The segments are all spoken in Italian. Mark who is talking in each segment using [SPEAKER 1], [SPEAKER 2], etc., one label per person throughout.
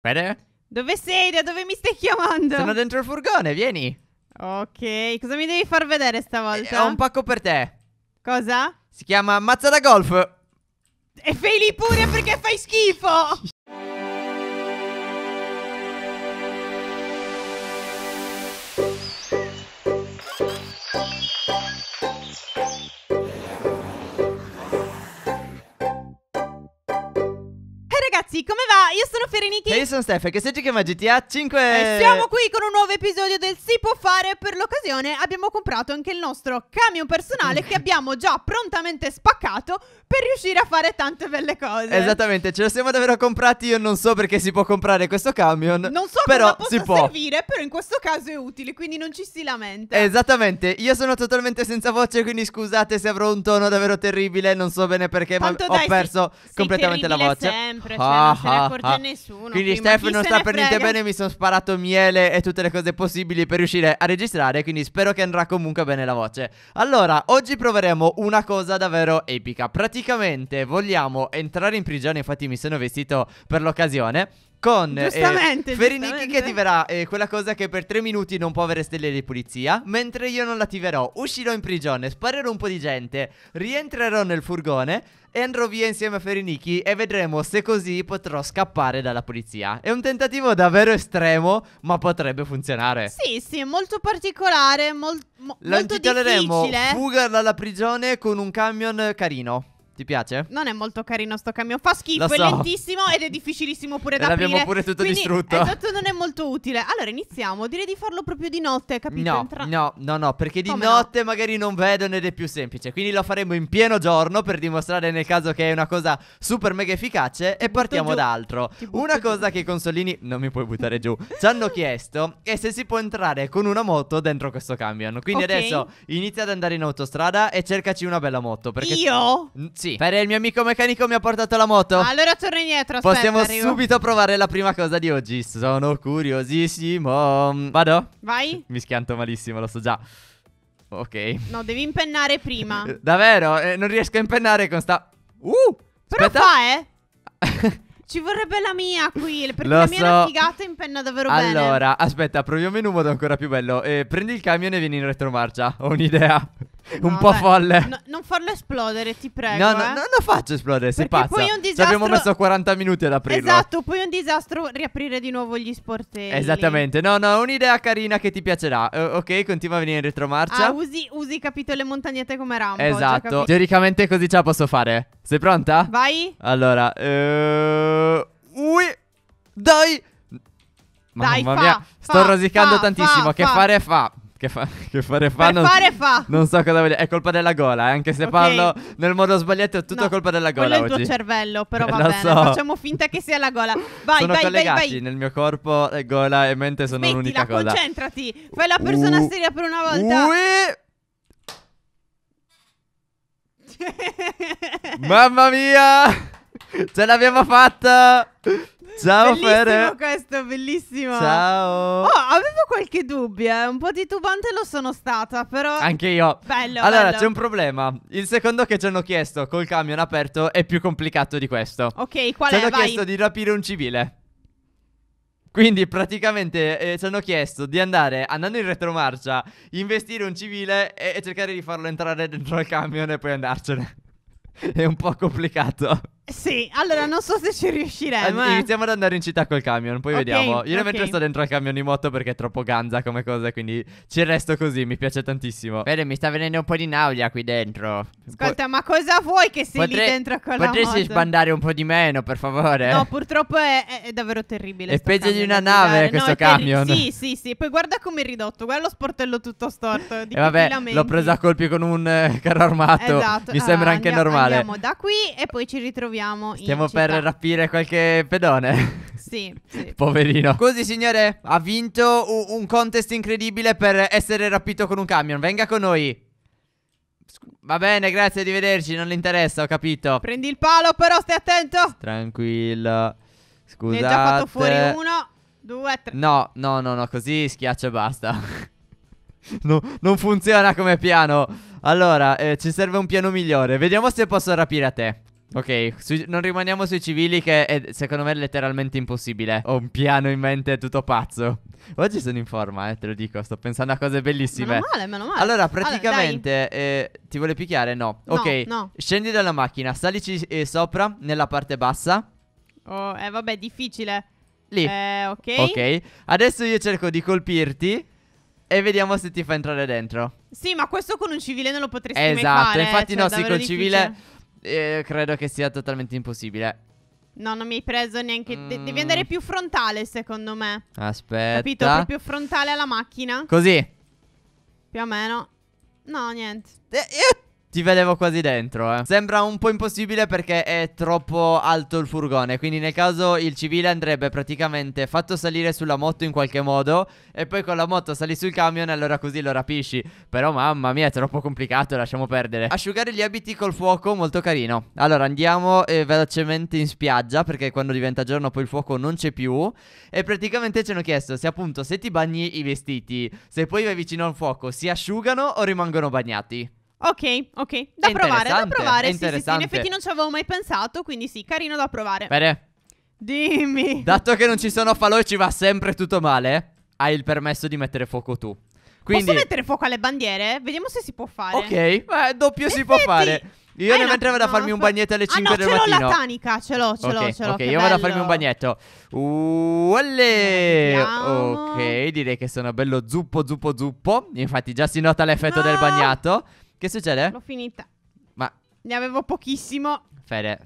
[SPEAKER 1] Fede? Dove sei? Da dove mi stai chiamando? Sono dentro il furgone, vieni. Ok, cosa mi devi far vedere stavolta? Eh, ho un pacco per te. Cosa? Si chiama mazza da golf. E fai lì pure perché fai schifo. io sono Ferenichi. E io
[SPEAKER 2] sono Steph, che se ci chiama GTA 5. E eh, siamo
[SPEAKER 1] qui con un nuovo episodio del Si può fare. Per l'occasione abbiamo comprato anche il nostro camion personale che abbiamo già prontamente spaccato per riuscire a fare tante belle cose. Esattamente,
[SPEAKER 2] ce lo siamo davvero comprati. Io non so perché si può comprare questo camion. Non so però cosa si può
[SPEAKER 1] servire, però in questo caso è utile, quindi non ci si lamenta.
[SPEAKER 2] Esattamente, io sono totalmente senza voce, quindi scusate se avrò un tono davvero terribile. Non so bene perché, Tanto ma dai, ho perso sei, completamente sei la voce. Sempre, cioè, ah, non ah, se ne accorgete ah. nessuno. Quindi prima. Stefano sta per niente bene, mi sono sparato miele e tutte le cose possibili per riuscire a registrare, quindi spero che andrà comunque bene la voce. Allora, oggi proveremo una cosa davvero epica. Praticamente vogliamo entrare in prigione, infatti mi sono vestito per l'occasione con eh, giustamente, eh, Ferinicchi che attiverà eh, quella cosa che per tre minuti non può avere stelle di pulizia, mentre io non la attiverò. Uscirò in prigione, sparerò un po' di gente, rientrerò nel furgone e andrò via insieme a Ferinicchi e vedremo se così potrò scappare dalla polizia. È un tentativo davvero estremo, ma potrebbe funzionare.
[SPEAKER 1] Sì, sì, molto particolare, mol- mo- molto difficile. Lo intitoleremo Fuga
[SPEAKER 2] dalla prigione con un camion carino. Ti piace?
[SPEAKER 1] Non è molto carino sto camion. Fa schifo, so. è lentissimo ed è difficilissimo pure da aprire. L'abbiamo pure tutto Quindi, distrutto. Esatto, non è molto utile. Allora iniziamo. Direi di farlo proprio di notte, capito? No, Entra...
[SPEAKER 2] no, no, no, perché di Come notte no? magari non vedono ed è più semplice. Quindi lo faremo in pieno giorno per dimostrare nel caso che è una cosa super mega efficace e partiamo da altro. Una cosa che i consolini non mi puoi buttare giù. Ci hanno chiesto è se si può entrare con una moto dentro questo camion. Quindi okay. adesso inizia ad andare in autostrada e cercaci una bella moto perché
[SPEAKER 1] Io? Sì sì
[SPEAKER 2] Perché il mio amico meccanico mi ha portato la moto ah,
[SPEAKER 1] Allora torna indietro aspetta, Possiamo arrivo.
[SPEAKER 2] subito provare la prima cosa di oggi Sono curiosissimo Vado? Vai Mi schianto malissimo lo so già Ok
[SPEAKER 1] No devi impennare prima eh,
[SPEAKER 2] Davvero? Eh, non riesco a impennare con sta
[SPEAKER 1] Uh Però aspetta. fa eh Ci vorrebbe la mia qui, perché Lo la mia so. è una davvero allora, bene. Allora,
[SPEAKER 2] aspetta, proviamo in un modo ancora più bello. Eh, prendi il camion e vieni in retromarcia. Ho un'idea. un po' folle. No,
[SPEAKER 1] non farlo esplodere, ti prego. No, no, eh. non lo faccio esplodere, sei pazza. Poi un disastro... Ci abbiamo messo 40 minuti ad aprirlo. Esatto, poi un disastro riaprire di nuovo gli sportelli. Esattamente.
[SPEAKER 2] No, no, un'idea carina che ti piacerà. Uh, ok, continua a venire in retromarcia. Ah,
[SPEAKER 1] usi, usi capito le montagnette come rampa. Esatto.
[SPEAKER 2] Teoricamente così ce la posso fare. Sei pronta? Vai. Allora, uh...
[SPEAKER 1] Ui. Dai. Dai, Mamma fa, mia, sto rosicando fa, tantissimo. che fare
[SPEAKER 2] fa? Che, fa, che fare fa, non, fare fa. non, so cosa voglio. È colpa della gola, eh, anche se okay. parlo nel modo sbagliato, è tutto no, colpa della gola. Quello è il tuo
[SPEAKER 1] cervello, però eh, va bene. So. Facciamo finta che sia la gola. Vai, sono vai, collegati vai, vai.
[SPEAKER 2] Nel mio corpo, gola e mente sono Smettila, un'unica cosa.
[SPEAKER 1] Concentrati, fai la persona uh, seria per una volta.
[SPEAKER 2] Ui. Mamma mia! Ce l'abbiamo fatta! Ciao bellissimo Fede.
[SPEAKER 1] questo, bellissimo. Ciao. Oh, avevo qualche dubbio, eh. un po' titubante lo sono stata, però Anche io. Bello. Allora, bello. c'è un
[SPEAKER 2] problema. Il secondo che ci hanno chiesto col camion aperto è più complicato di questo. Ok, qual ci è? Ci hanno Vai. chiesto di rapire un civile. Quindi praticamente eh, ci hanno chiesto di andare, andando in retromarcia, investire un civile e, e cercare di farlo entrare dentro il camion e poi andarcene. è un po' complicato.
[SPEAKER 1] Sì, allora non so se ci riusciremo. eh. Iniziamo
[SPEAKER 2] ad andare in città col camion, poi okay, vediamo. Io okay. mentre sto dentro al camion di moto perché è troppo ganza come cosa, quindi ci resto così, mi piace tantissimo. Vede, mi sta venendo un po' di nausea qui dentro.
[SPEAKER 1] Ascolta, po ma cosa vuoi che sei Potre lì dentro con la moto? Potresti sbandare
[SPEAKER 2] un po' di meno, per favore? No,
[SPEAKER 1] purtroppo è, è, è davvero terribile. È peggio
[SPEAKER 2] di una nave no, questo camion. Sì,
[SPEAKER 1] sì, sì. Poi guarda come è ridotto, guarda lo sportello tutto storto. Di e vabbè, l'ho preso a
[SPEAKER 2] colpi con un eh, carro armato. Esatto. Mi ah, sembra anche andiamo, normale. Andiamo da
[SPEAKER 1] qui e poi ci ritroviamo troviamo Stiamo in per città.
[SPEAKER 2] rapire qualche pedone. Sì, sì. Poverino. Scusi, signore, ha vinto un contest incredibile per essere rapito con un camion. Venga con noi. Va bene, grazie, di vederci, Non le interessa, ho capito.
[SPEAKER 1] Prendi il palo, però stai attento.
[SPEAKER 2] Tranquillo. Scusa. Ne ho già fatto fuori uno, due, tre. No, no, no, no, così schiaccio e basta. no, non funziona come piano. Allora, eh, ci serve un piano migliore. Vediamo se posso rapire a te. Ok, sui, non rimaniamo sui civili che è, secondo me è letteralmente impossibile. Ho un piano in mente tutto pazzo. Oggi sono in forma, eh, te lo dico, sto pensando a cose bellissime. Meno male, meno male. Allora, praticamente allora, eh, ti vuole picchiare? No. no ok. No. Scendi dalla macchina, salici eh, sopra nella parte bassa.
[SPEAKER 1] Oh, eh vabbè, difficile. Lì. Eh, ok. Ok.
[SPEAKER 2] Adesso io cerco di colpirti e vediamo se ti fa entrare dentro.
[SPEAKER 1] Sì, ma questo con un civile non lo potresti esatto, fare. Esatto, infatti eh, cioè, no, sì, con un civile
[SPEAKER 2] eh, credo che sia totalmente impossibile.
[SPEAKER 1] No, non mi hai preso neanche. De- devi mm. andare più frontale, secondo me.
[SPEAKER 2] Aspetta. Capito? Proprio
[SPEAKER 1] frontale alla macchina. Così. Più o meno. No, niente. Eh, io
[SPEAKER 2] ti vedevo quasi dentro, eh. Sembra un po' impossibile perché è troppo alto il furgone. Quindi nel caso il civile andrebbe praticamente fatto salire sulla moto in qualche modo. E poi con la moto sali sul camion e allora così lo rapisci. Però mamma mia, è troppo complicato, lasciamo perdere. Asciugare gli abiti col fuoco, molto carino. Allora andiamo eh, velocemente in spiaggia perché quando diventa giorno poi il fuoco non c'è più. E praticamente ci hanno chiesto se appunto se ti bagni i vestiti, se poi vai vicino al fuoco, si asciugano o rimangono bagnati?
[SPEAKER 1] Ok, ok, da provare, da provare. Sì, sì, sì, in effetti non ci avevo mai pensato, quindi sì, carino da provare. Bene. Dimmi.
[SPEAKER 2] Dato che non ci sono falò e ci va sempre tutto male, hai il permesso di mettere fuoco tu. Quindi... Posso mettere
[SPEAKER 1] fuoco alle bandiere? Vediamo se si può fare. Ok, eh,
[SPEAKER 2] doppio in si effetti... può fare. Io eh, ne mentre vado a farmi un bagnetto alle 5 ah, no, del mattino. ce l'ho la
[SPEAKER 1] tanica, ce l'ho, ce l'ho, okay, ce l'ho. Ok, io vado a farmi
[SPEAKER 2] un bagnetto. Uelle. Ok, direi che sono bello zuppo, zuppo, zuppo. Infatti già si nota l'effetto no. del bagnato. Che succede? L'ho finita. Ma...
[SPEAKER 1] Ne avevo pochissimo.
[SPEAKER 2] Fede,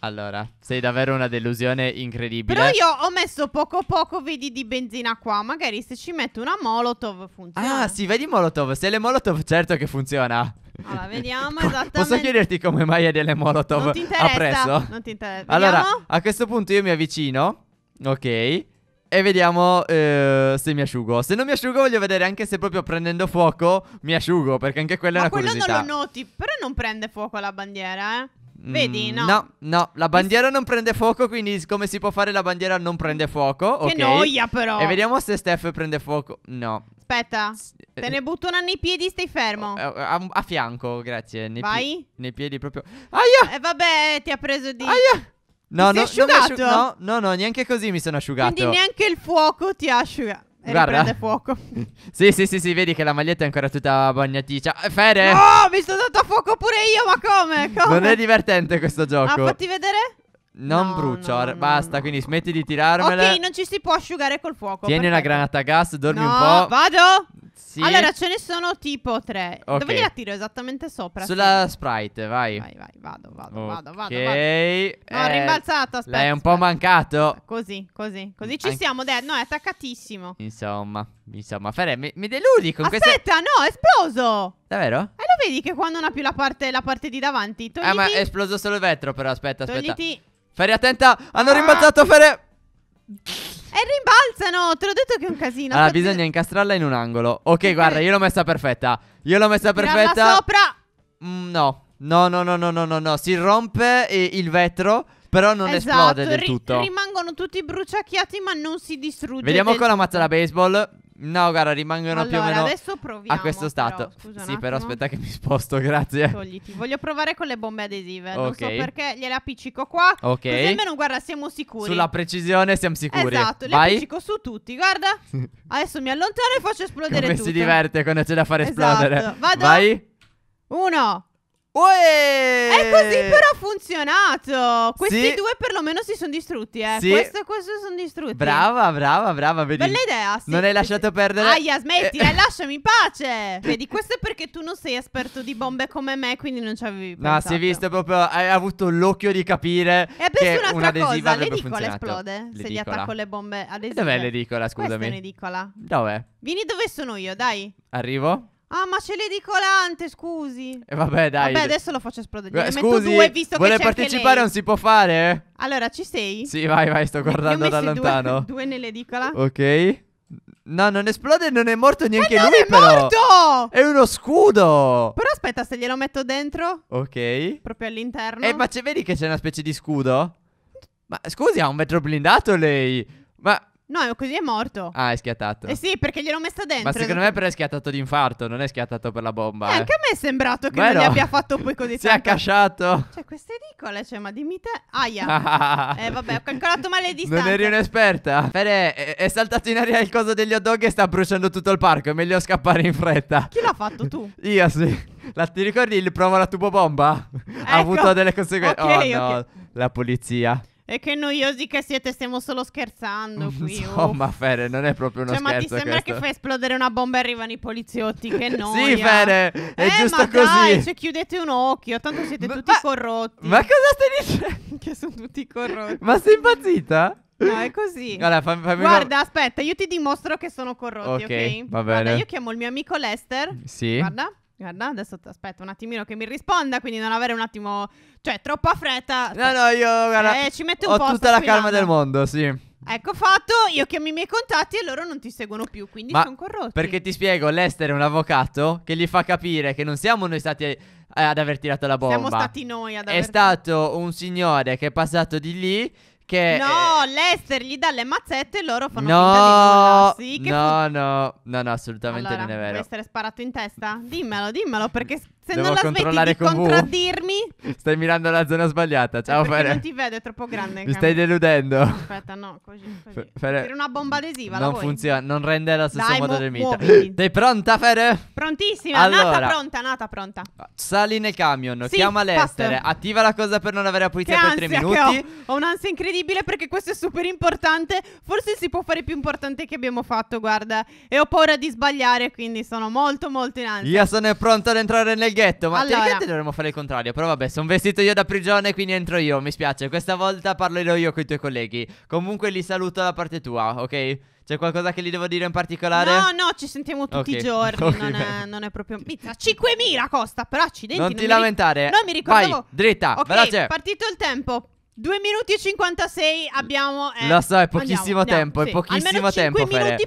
[SPEAKER 2] allora, sei davvero una delusione incredibile. Però io
[SPEAKER 1] ho messo poco poco, vedi, di benzina qua. Magari se ci metto una Molotov
[SPEAKER 2] funziona. Ah, sì, vedi Molotov. Se le Molotov, certo che funziona.
[SPEAKER 1] Allora, vediamo esattamente. Posso chiederti
[SPEAKER 2] come mai è delle Molotov non ti interessa, Non ti interessa. Allora, a questo punto io mi avvicino. Ok e vediamo eh, se mi asciugo. Se non mi asciugo, voglio vedere anche se proprio prendendo fuoco mi asciugo, perché anche quella Ma è una quello curiosità. quello
[SPEAKER 1] non lo noti, però non prende fuoco la bandiera, eh. Vedi, mm, no. No,
[SPEAKER 2] no, la bandiera non prende fuoco, quindi come si può fare la bandiera non prende fuoco? Che noia però. E vediamo se Steph prende fuoco. No.
[SPEAKER 1] Aspetta, eh, te ne eh. butto una nei piedi, stai fermo. A,
[SPEAKER 2] eh, a, a fianco, grazie. Nei Vai. Pi- nei piedi proprio.
[SPEAKER 1] Aia! E eh, vabbè, ti ha preso di... Aia! No, no, asciugato? no,
[SPEAKER 2] no, no, neanche così mi sono asciugato. Quindi
[SPEAKER 1] neanche il fuoco ti ha asciugato. E eh, Guarda. riprende fuoco.
[SPEAKER 2] sì, sì, sì, sì, vedi che la maglietta è ancora tutta bagnaticcia. Eh, Fede! No,
[SPEAKER 1] mi sono dato a fuoco pure io, ma come? come? Non è
[SPEAKER 2] divertente questo ah, gioco. Ah, fatti vedere? Non no, brucio, no, no, basta, quindi smetti di tirarmela. Ok,
[SPEAKER 1] non ci si può asciugare col fuoco. Tieni perfetto. una
[SPEAKER 2] granata a gas, dormi un po'. vado! sì. Allora, ce
[SPEAKER 1] ne sono tipo tre. Okay. Dove la tiro esattamente sopra? Sulla sì.
[SPEAKER 2] sprite, vai. Vai, vai, vado, vado, okay. vado, vado. Ok. No, eh, rimbalzato, aspetta. Lei è un po' aspetta. mancato.
[SPEAKER 1] Così, così, così ci An siamo, dai. No, è attaccatissimo.
[SPEAKER 2] Insomma, insomma, Fere, mi, mi deludi con questo. Aspetta,
[SPEAKER 1] queste... no, è esploso. Davvero? E eh, lo vedi che quando non ha più la parte, la parte di davanti, ah, togliti. Eh, ma
[SPEAKER 2] è esploso solo il vetro, però aspetta, aspetta. Togliti. Ferri, attenta, hanno ah. rimbalzato, ah.
[SPEAKER 1] E rimbalzano, te l'ho detto che è un casino. Allora, Forse-
[SPEAKER 2] bisogna incastrarla in un angolo. Ok, guarda, io l'ho messa perfetta. Io l'ho messa Tirarla perfetta. sopra. Mm, no. No, no, no, no, no, no, no. Si rompe il vetro, però non esatto, esplode del tutto. ri- tutto.
[SPEAKER 1] rimangono tutti bruciacchiati ma non si distrugge. Vediamo del- con la mazza da
[SPEAKER 2] baseball. No, guarda, rimangono allora, più o meno adesso proviamo, a questo stato. Però, scusa, sì, però aspetta che mi sposto, grazie.
[SPEAKER 1] Togliti. Voglio provare con le bombe adesive. Okay. Non so perché gliele appiccico qua. Ok. Così almeno, guarda, siamo sicuri. Sulla
[SPEAKER 2] precisione siamo sicuri. Esatto, Vai. le appiccico
[SPEAKER 1] su tutti, guarda. adesso mi allontano e faccio esplodere Come tutte. si diverte
[SPEAKER 2] quando c'è da far esatto. esplodere. Vado. Vai.
[SPEAKER 1] Uno. Uè! È così però ha funzionato. Questi Sì. due perlomeno si sono distrutti, eh. Sì. Questo e questo sono distrutti. Brava,
[SPEAKER 2] brava, brava. Vedi. Bella idea, sì. Non hai lasciato perdere. Aia,
[SPEAKER 1] smetti, eh, eh lasciami in pace. Vedi, questo è perché tu non sei esperto di bombe come me, quindi non ci avevi No, si
[SPEAKER 2] è visto proprio. Hai avuto l'occhio di capire. E adesso che pensato cosa, avrebbe l'edicola esplode se gli attacco le
[SPEAKER 1] bombe adesive. E Dov'è
[SPEAKER 2] l'edicola? Questa è Scusami. Dov'è?
[SPEAKER 1] Vieni dove sono io, dai.
[SPEAKER 2] Arrivo?
[SPEAKER 1] Ah, ma c'è l'edicolante, scusi. E eh, vabbè, dai. Vabbè, adesso lo faccio esplodere. Beh, scusi, due, visto vuole partecipare? Non
[SPEAKER 2] si può fare? Eh?
[SPEAKER 1] Allora, ci sei? Sì, vai, vai, sto guardando da lontano. Due, due nell'edicola.
[SPEAKER 2] Ok. No, non esplode, non è morto neanche eh lui, è però. è morto! È uno scudo!
[SPEAKER 1] Però aspetta, se glielo metto dentro.
[SPEAKER 2] Ok.
[SPEAKER 1] Proprio all'interno. Eh, ma
[SPEAKER 2] vedi che c'è una specie di scudo? Ma scusi, ha un vetro blindato lei. Ma
[SPEAKER 1] No, così è morto.
[SPEAKER 2] Ah, è schiattato. Eh sì,
[SPEAKER 1] perché gliel'ho messa dentro. Ma secondo me però
[SPEAKER 2] è schiattato di infarto, non è schiattato per la bomba. Eh, eh. anche a me
[SPEAKER 1] è sembrato che Beh, non no. gli abbia fatto poi così si tanto. Si è
[SPEAKER 2] accasciato.
[SPEAKER 1] Cioè, queste edicole, cioè, ma dimmi te... Aia. eh, vabbè, ho calcolato male le distanze. Non eri
[SPEAKER 2] un'esperta. Fede, è, è, saltato in aria il coso degli hot dog e sta bruciando tutto il parco, è meglio scappare in fretta.
[SPEAKER 1] Chi l'ha fatto, tu?
[SPEAKER 2] Io sì. La, ti ricordi il provo la tubo bomba? Ecco. Ha avuto ecco. delle conseguenze. Okay, oh no, okay. la polizia.
[SPEAKER 1] E che noiosi che siete, stiamo solo scherzando qui.
[SPEAKER 2] Insomma, uff. Fere, non è proprio uno cioè, scherzo. Ma ti sembra questo. che fai
[SPEAKER 1] esplodere una bomba e arrivano i poliziotti? Che noia. sì, Fere, è eh, giusto ma così. Dai, cioè, chiudete un occhio, tanto siete ma, tutti ma, corrotti. Ma cosa stai dicendo? che sono tutti corrotti. Ma
[SPEAKER 2] sei impazzita?
[SPEAKER 1] No, è così.
[SPEAKER 2] Allora, fammi, fammi Guarda,
[SPEAKER 1] aspetta, io ti dimostro che sono corrotti, ok? okay? Va bene. Guarda, io chiamo il mio amico Lester. Sì. Guarda. Guarda, adesso aspetta un attimino che mi risponda, quindi non avere un attimo... Cioè, troppa fretta... No, no, io guarda... Eh, ci metto un po'... Ho tutta la calma del mondo, sì. Ecco fatto, io chiamo i miei contatti e loro non ti seguono più, quindi Ma sono corrotti. Perché
[SPEAKER 2] ti spiego, l'estero è un avvocato che gli fa capire che non siamo noi stati eh, ad aver tirato la bomba. Siamo stati noi ad aver... È stato un signore che è passato di lì che, eh, no,
[SPEAKER 1] eh... l'Ester gli dà le mazzette e loro fanno no, finta di nulla. Sì, no,
[SPEAKER 2] fu... no, no, no, assolutamente allora, non è vero. L'Ester
[SPEAKER 1] è sparato in testa? Dimmelo, dimmelo, perché se Devo non la controllare con contraddirmi.
[SPEAKER 2] Stai mirando la zona sbagliata. Ciao, Fere. Non ti
[SPEAKER 1] vedo, è troppo grande. Mi stai
[SPEAKER 2] deludendo.
[SPEAKER 1] Aspetta, no, così.
[SPEAKER 2] così. Fere... Per una bomba adesiva. Non funziona, non rende lo stesso Dai, modo del mito. Sei pronta, Fere?
[SPEAKER 1] Prontissima. Allora. Nata pronta, nata pronta.
[SPEAKER 2] Sali nel camion, sì, chiama l'estere, attiva la cosa per non avere la pulizia che per tre minuti.
[SPEAKER 1] ho. ho un'ansia incredibile perché questo è super importante. Forse si può fare più importante che abbiamo fatto, guarda. E ho paura di sbagliare, quindi sono molto, molto in ansia.
[SPEAKER 2] Io sono pronta ad entrare nel ghetto, ma allora. telecate dovremmo fare il contrario. Però vabbè, sono vestito io da prigione, quindi entro io. Mi spiace, questa volta parlerò io con i tuoi colleghi. Comunque li saluto da parte tua, ok? C'è qualcosa che gli devo dire in particolare? No,
[SPEAKER 1] no, ci sentiamo tutti okay. i giorni. Okay, non, è, non, è, proprio. Mizza, 5.000 costa, però accidenti. Non, non ti lamentare. No, mi ricordavo. Vai, dritta, okay, veloce. È partito il tempo. 2 minuti e 56 abbiamo. Eh, Lo
[SPEAKER 2] so, è pochissimo andiamo, tempo. No, sì. È pochissimo Almeno 5 tempo. 5 minuti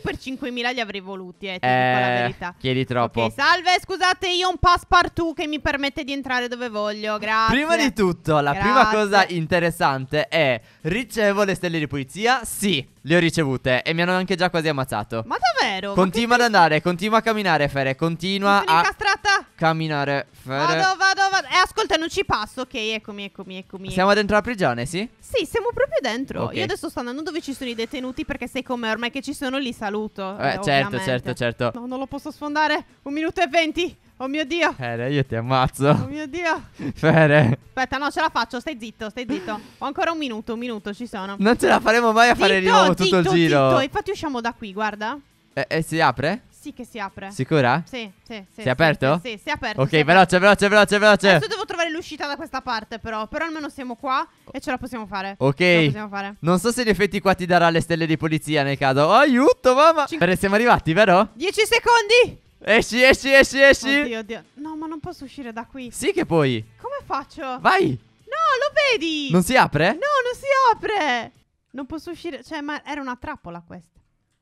[SPEAKER 1] Fere. per 5.000 li avrei voluti, eh. Ti eh, la verità.
[SPEAKER 2] Chiedi troppo. Okay,
[SPEAKER 1] salve, scusate, io ho un passepartout che mi permette di entrare dove voglio. Grazie. Prima di
[SPEAKER 2] tutto, la Grazie. prima cosa interessante è: ricevo le stelle di pulizia? Sì. Le ho ricevute e mi hanno anche già quasi ammazzato. Ma
[SPEAKER 1] davvero? Continua
[SPEAKER 2] ad andare, continua a camminare, Fere. Continua a. Incastrata. Camminare, Fere. Vado,
[SPEAKER 1] vado, vado. E eh, ascolta, non ci passo. Ok, eccomi, eccomi, eccomi. Siamo
[SPEAKER 2] dentro la prigione, sì?
[SPEAKER 1] Sì, siamo proprio dentro. Okay. Io adesso sto andando dove ci sono i detenuti perché sei come ormai che ci sono li saluto. Eh, eh certo, certo, certo. No, non lo posso sfondare. Un minuto e venti. Oh mio Dio.
[SPEAKER 2] Fere, io ti ammazzo. Oh
[SPEAKER 1] mio Dio.
[SPEAKER 2] Fere.
[SPEAKER 1] Aspetta, no, ce la faccio. Stai zitto, stai zitto. Ho ancora un minuto, un minuto, ci sono. Non ce la faremo mai a zitto, fare di nuovo tutto il giro. Zitto, infatti usciamo da qui, guarda.
[SPEAKER 2] E, e si apre?
[SPEAKER 1] Sì che si apre. Sicura? Sì, sì, sì. Si è aperto? Sì, sì, si è aperto. Ok, veloce,
[SPEAKER 2] veloce, veloce, veloce. Adesso
[SPEAKER 1] devo trovare l'uscita da questa parte però, però almeno siamo qua e ce la possiamo fare. Ok. Ce la possiamo fare. Non so se in
[SPEAKER 2] effetti qua ti darà le stelle di polizia nel caso. Aiuto, mamma. Cin- Bene, siamo arrivati, vero?
[SPEAKER 1] 10 secondi.
[SPEAKER 2] Esci, esci, esci, esci. Oddio,
[SPEAKER 1] oddio. No, ma non posso uscire da qui. Sì che puoi. Come faccio? Vai. No, lo vedi. Non si apre? No, non si apre. Non posso uscire. Cioè, ma era una trappola questa.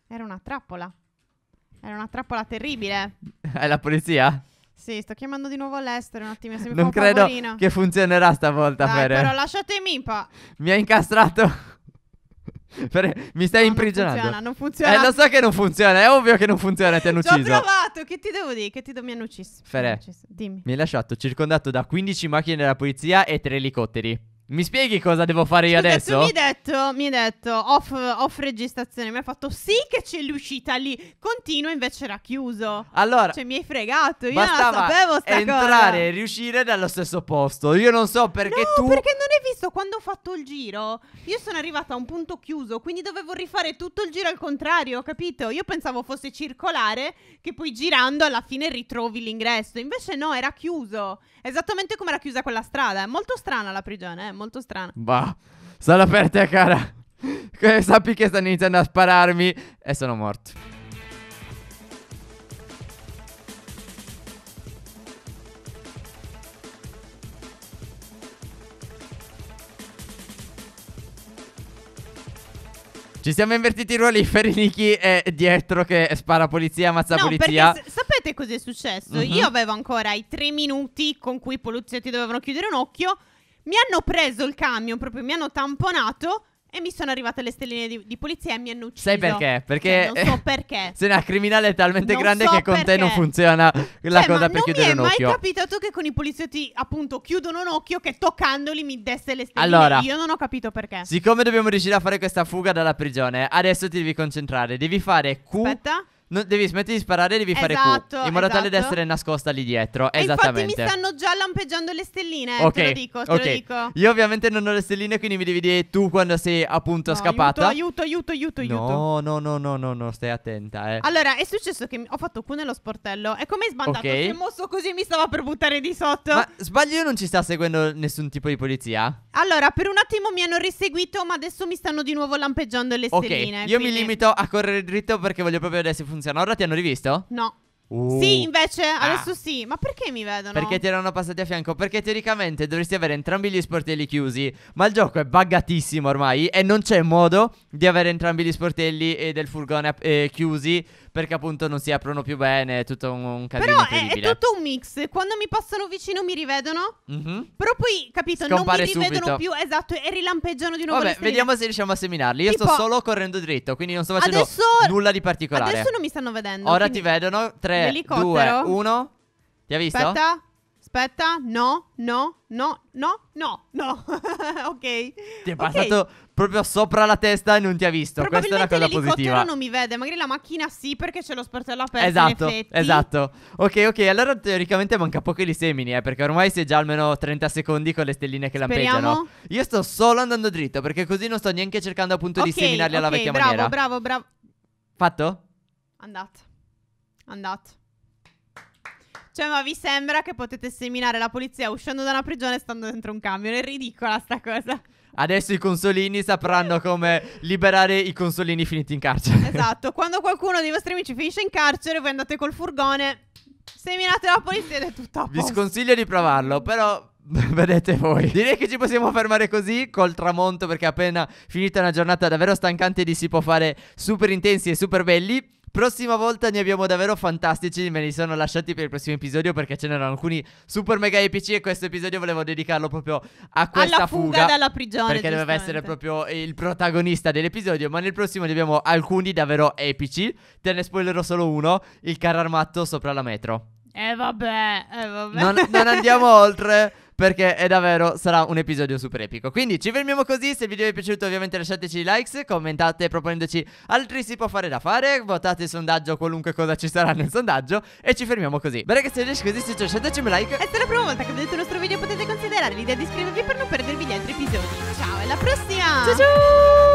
[SPEAKER 1] Era una trappola. Era una trappola terribile.
[SPEAKER 2] È la polizia?
[SPEAKER 1] Sì, sto chiamando di nuovo all'estero un attimo. Se mi non credo favorino. che funzionerà
[SPEAKER 2] stavolta, Dai, Fere. Però
[SPEAKER 1] lasciatemi in pace.
[SPEAKER 2] Mi ha incastrato. Per... Mi stai no, imprigionando. Non funziona, non funziona. Eh, lo so che non funziona, è ovvio che non funziona, ti hanno ucciso. Ho
[SPEAKER 1] provato, che ti devo dire? Che ti do... mi hanno ucciso. Ferè, mi, mi
[SPEAKER 2] hai lasciato circondato da 15 macchine della polizia e 3 elicotteri. Mi spieghi cosa devo fare io adesso? mi hai
[SPEAKER 1] detto, mi hai detto off, off, registrazione, mi ha fatto sì che c'è l'uscita lì, continua invece era chiuso. Allora, cioè mi hai fregato, io non la sapevo sta entrare cosa. e
[SPEAKER 2] riuscire dallo stesso posto. Io non so perché no, tu No, perché
[SPEAKER 1] non hai visto quando ho fatto il giro? Io sono arrivata a un punto chiuso, quindi dovevo rifare tutto il giro al contrario, capito? Io pensavo fosse circolare che poi girando alla fine ritrovi l'ingresso, invece no, era chiuso. Esattamente come era chiusa quella strada, è molto strana la prigione, eh? molto strano. Bah,
[SPEAKER 2] sono per te, cara. Sappi che stanno iniziando a spararmi e sono morto. Ci siamo invertiti i ruoli, Ferinichi è dietro che spara polizia, ammazza no, polizia. Perché,
[SPEAKER 1] sapete cos'è successo? Uh-huh. Io mhm. avevo ancora i tre minuti con cui i poliziotti dovevano chiudere un occhio. Mi hanno preso il camion, proprio mi hanno tamponato. E mi sono arrivate le stelline di, di, polizia e mi hanno ucciso. Sai perché? Cioè, perché. Cioè, non so perché. Se
[SPEAKER 2] una criminale è talmente non grande so che con perché. te non funziona la cioè, cosa per chiudere un occhio. Ma non mi è mai
[SPEAKER 1] capitato che con i poliziotti, appunto, chiudono un occhio che toccandoli mi desse le stelline. Allora. Io non ho capito perché.
[SPEAKER 2] Siccome dobbiamo riuscire a fare questa fuga dalla prigione, adesso ti devi concentrare. Devi fare Q. Aspetta. No, devi smettere di sparare, devi esatto, fare Q. In modo esatto. tale da essere nascosta lì dietro. E Esattamente. Infatti mi
[SPEAKER 1] stanno già lampeggiando le stelline. Ok. Te lo dico, okay. lo dico. Io
[SPEAKER 2] ovviamente non ho le stelline, quindi mi devi dire tu quando sei appunto no, scappata. Aiuto,
[SPEAKER 1] aiuto, aiuto, aiuto. No,
[SPEAKER 2] no, no, no, no, no, stai attenta. Eh.
[SPEAKER 1] Allora, è successo che ho fatto Q nello sportello. E come hai sbandato? Okay. Si è mosso così mi stava per buttare di sotto. Ma
[SPEAKER 2] sbaglio, non ci sta seguendo nessun tipo di polizia?
[SPEAKER 1] Allora, per un attimo mi hanno riseguito, ma adesso mi stanno di nuovo lampeggiando le stelline. Ok, io quindi... mi limito
[SPEAKER 2] a correre dritto perché voglio proprio vedere se funziona funziona. Ora ti hanno rivisto? No. Uh. Sì, invece, ah. adesso ah.
[SPEAKER 1] sì. Ma perché mi vedono? Perché ti
[SPEAKER 2] erano passati a fianco? Perché teoricamente dovresti avere entrambi gli sportelli chiusi. Ma il gioco è buggatissimo ormai. E non c'è modo di avere entrambi gli sportelli del furgone eh, chiusi perché appunto non si aprono più bene, è tutto un, un casino Però è, è,
[SPEAKER 1] tutto un mix, quando mi passano vicino mi rivedono, mm-hmm. però poi, capito, Scompare non mi subito. rivedono più, esatto, e rilampeggiano di nuovo Vabbè, vediamo
[SPEAKER 2] se riusciamo a seminarli, io tipo, sto solo correndo dritto, quindi non sto facendo adesso, nulla di particolare Adesso non
[SPEAKER 1] mi stanno vedendo Ora ti
[SPEAKER 2] vedono, 3, 2, 1, ti ha visto? Aspetta
[SPEAKER 1] aspetta, no, no, no, no, no, no. ok.
[SPEAKER 2] Ti è passato okay. proprio sopra la testa e non ti ha visto. Questa è una cosa positiva. non mi
[SPEAKER 1] vede, magari la macchina sì perché c'è lo sportello aperto. Esatto, esatto.
[SPEAKER 2] Ok, ok, allora teoricamente manca poco li semini, eh, perché ormai si è già almeno 30 secondi con le stelline che Speriamo. lampeggiano. Io sto solo andando dritto perché così non sto neanche cercando appunto okay, di seminarli okay, alla vecchia bravo, maniera.
[SPEAKER 1] Bravo, bravo, bravo. Fatto? Andato. Andato. Cioè, ma vi sembra che potete seminare la polizia uscendo da una prigione e stando dentro un camion? È ridicola sta cosa.
[SPEAKER 2] Adesso i consolini sapranno come liberare i consolini finiti in carcere.
[SPEAKER 1] Esatto, quando qualcuno dei vostri amici finisce in carcere, voi andate col furgone, seminate la polizia ed è tutto a posto. Vi
[SPEAKER 2] sconsiglio di provarlo, però Vedete voi. Direi che ci possiamo fermare così col tramonto perché appena finita una giornata davvero stancante di si può fare super intensi e super belli. Prossima volta ne abbiamo davvero fantastici, me li sono lasciati per il prossimo episodio perché ce n'erano alcuni super mega epici e questo episodio volevo dedicarlo proprio a questa Alla fuga, fuga dalla prigione. Perché doveva essere proprio il protagonista dell'episodio, ma nel prossimo ne abbiamo alcuni davvero epici. Te ne spoilerò solo uno, il carro armato sopra la metro.
[SPEAKER 1] Eh vabbè, eh vabbè. Non, non andiamo
[SPEAKER 2] oltre perché è davvero sarà un episodio super epico. Quindi ci fermiamo così, se il video vi è piaciuto ovviamente lasciateci i likes, commentate proponendoci altri si può fare da fare, votate il sondaggio, qualunque cosa ci sarà nel sondaggio e ci fermiamo così. Bene che se riesci così se lasciateci un like.
[SPEAKER 1] E se è la prima volta che vedete il nostro video potete considerare l'idea di iscrivervi per non perdervi gli altri episodi. Ciao, alla prossima! Ciao ciao!